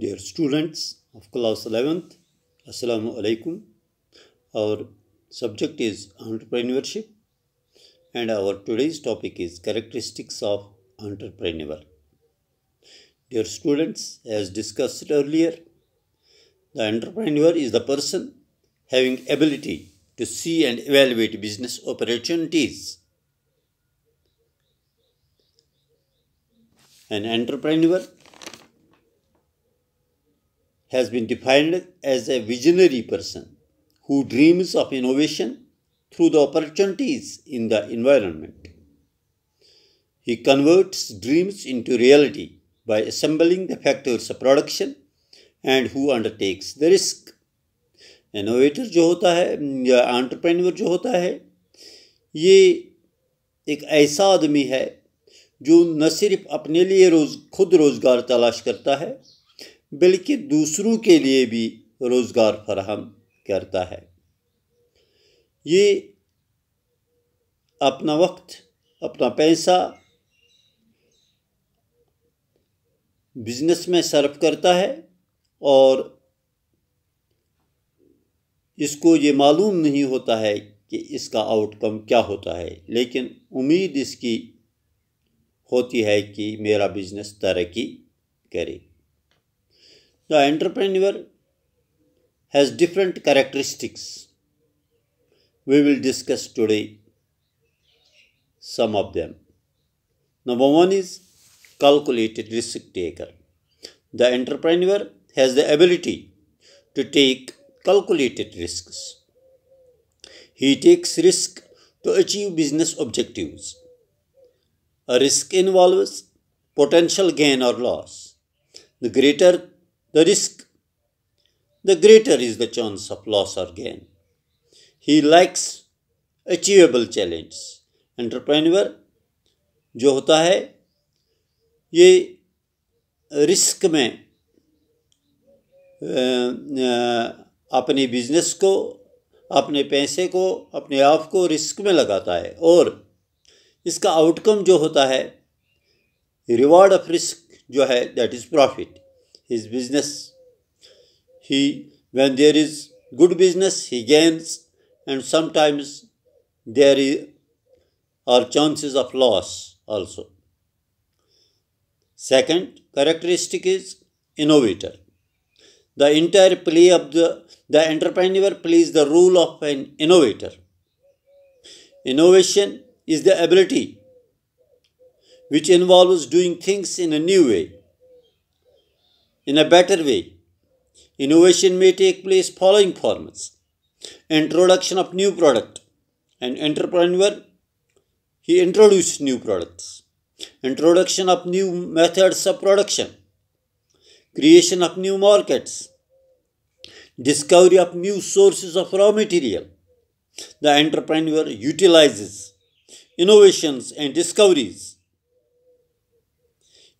Dear students of class 11th, Assalamu alaikum. Our subject is entrepreneurship and our today's topic is characteristics of entrepreneur. Dear students, as discussed earlier, the entrepreneur is the person having ability to see and evaluate business opportunities. An entrepreneur has been defined as a visionary person who dreams of innovation through the opportunities in the environment. He converts dreams into reality by assembling the factors of production and who undertakes the risk. Innovator जो होता है या entrepreneur जो होता है ये एक ऐसा आदमी है जो न सिर्फ अपने लिए रोज खुद रोज़गार तलाश करता है बल्कि दूसरों के लिए भी रोज़गार फराहम करता है ये अपना वक्त अपना पैसा बिजनेस में सर्व करता है और इसको ये मालूम नहीं होता है कि इसका आउटकम क्या होता है लेकिन उम्मीद इसकी होती है कि मेरा बिजनेस तरक्की करे The entrepreneur has different characteristics. We will discuss today some of them. Number one is calculated risk taker. The entrepreneur has the ability to take calculated risks. He takes risk to achieve business objectives. A risk involves potential gain or loss. The greater the risk, the greater is the chance of loss or gain. He likes achievable challenges. Entrepreneur, जो होता है ये risk में अपने business को अपने पैसे को अपने आप को रिस्क में लगाता है और इसका आउटकम जो होता है रिवार्ड ऑफ रिस्क जो है that is profit his business. He, when there is good business, he gains, and sometimes there is, are chances of loss also. Second characteristic is innovator. The entire play of the, the entrepreneur plays the role of an innovator. Innovation is the ability which involves doing things in a new way in a better way. Innovation may take place following formats. Introduction of new product. An entrepreneur, he introduced new products. Introduction of new methods of production. Creation of new markets. Discovery of new sources of raw material. The entrepreneur utilizes innovations and discoveries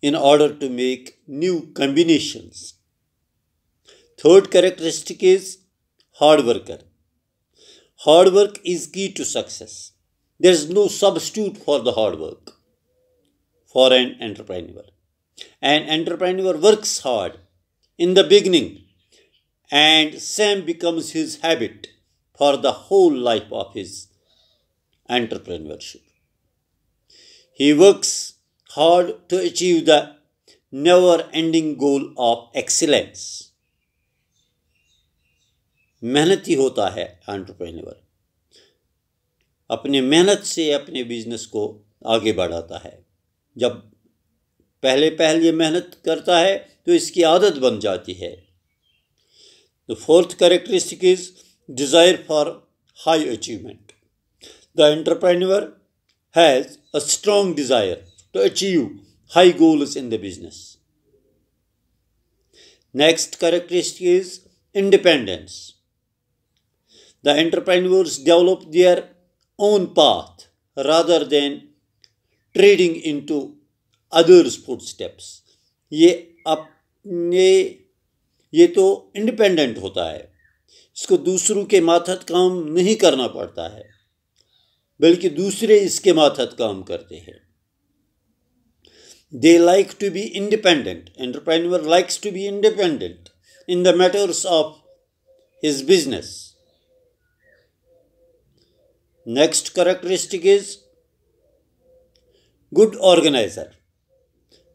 in order to make new combinations. Third characteristic is hard worker. Hard work is key to success. There is no substitute for the hard work for an entrepreneur. An entrepreneur works hard in the beginning and same becomes his habit for the whole life of his entrepreneurship. He works hard to achieve the never ending goal of excellence मेहनती होता है entrepreneur अपने मेहनत से अपने business को आगे बढ़ाता है जब पहले पहल ये मेहनत करता है तो इसकी आदत बन जाती है the fourth characteristic is desire for high achievement the entrepreneur has a strong desire to achieve high goals in the business. Next characteristic is independence. The entrepreneurs develop their own path rather than trading into others' footsteps. ये अपने ये तो independent होता है इसको दूसरों के माथत काम नहीं करना पड़ता है बल्कि दूसरे इसके माथत काम करते हैं They like to be independent. Entrepreneur likes to be independent in the matters of his business. Next characteristic is good organizer.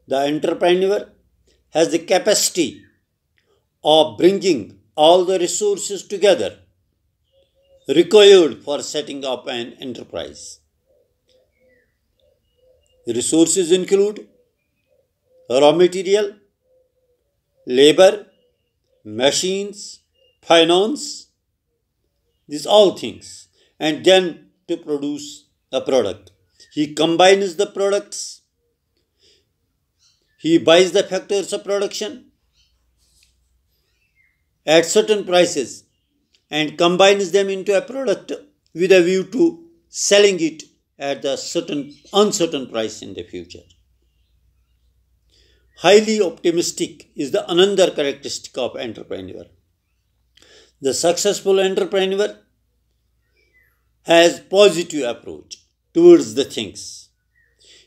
The entrepreneur has the capacity of bringing all the resources together required for setting up an enterprise. The resources include raw material, labor, machines, finance, these all things, and then to produce a product. He combines the products, he buys the factors of production at certain prices and combines them into a product with a view to selling it at a certain uncertain price in the future highly optimistic is the another characteristic of entrepreneur. The successful entrepreneur has positive approach towards the things.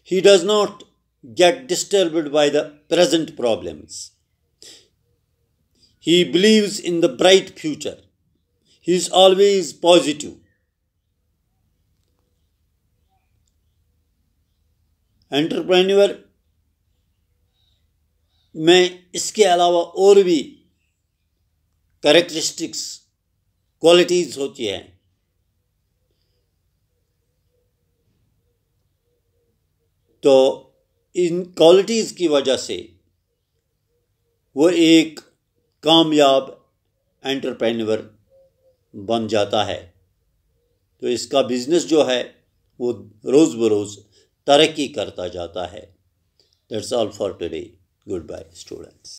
He does not get disturbed by the present problems. He believes in the bright future. He is always positive. Entrepreneur में इसके अलावा और भी characteristics qualities होती हैं तो इन qualities की वजह से वो एक कामयाब एंटरप्रेन्योर बन जाता है तो इसका बिज़नेस जो है वो रोज़ बरोज़ तरक्की करता जाता है that's all for today goodbye students